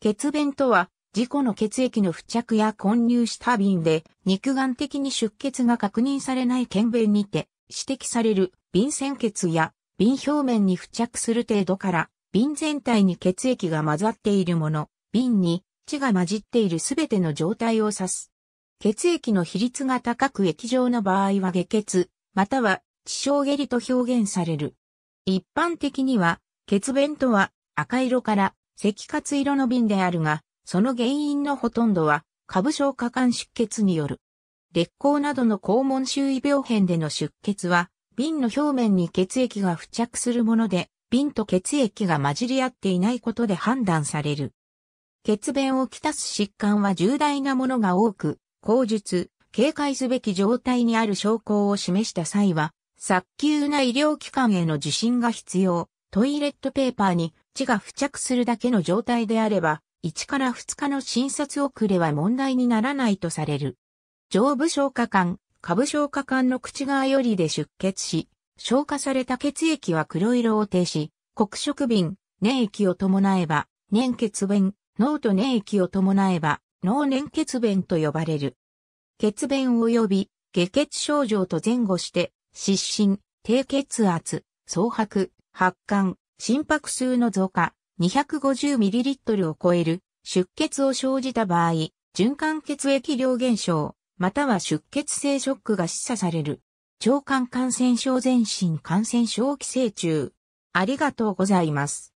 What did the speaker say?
血便とは、事故の血液の付着や混入した便で、肉眼的に出血が確認されない検便にて、指摘される便鮮血や便表面に付着する程度から、便全体に血液が混ざっているもの、便に血が混じっているすべての状態を指す。血液の比率が高く液状の場合は下血、または血小下痢と表現される。一般的には、血便とは赤色から赤活色の瓶であるが、その原因のほとんどは、下部消化管出血による。劣行などの肛門周囲病変での出血は、瓶の表面に血液が付着するもので、瓶と血液が混じり合っていないことで判断される。血便をきたす疾患は重大なものが多く、口述、警戒すべき状態にある証拠を示した際は、早急な医療機関への受診が必要、トイレットペーパーに血が付着するだけの状態であれば、1から2日の診察遅れは問題にならないとされる。上部消化管、下部消化管の口側よりで出血し、消化された血液は黒色を呈し、黒色便、粘液を伴えば、粘血便、脳と粘液を伴えば、脳粘血便と呼ばれる。血便及び、下血症状と前後して、失神、低血圧、蒼白、発汗、心拍数の増加 250ml を超える出血を生じた場合、循環血液量減少、または出血性ショックが示唆される。腸管感染症全身感染症寄生虫。ありがとうございます。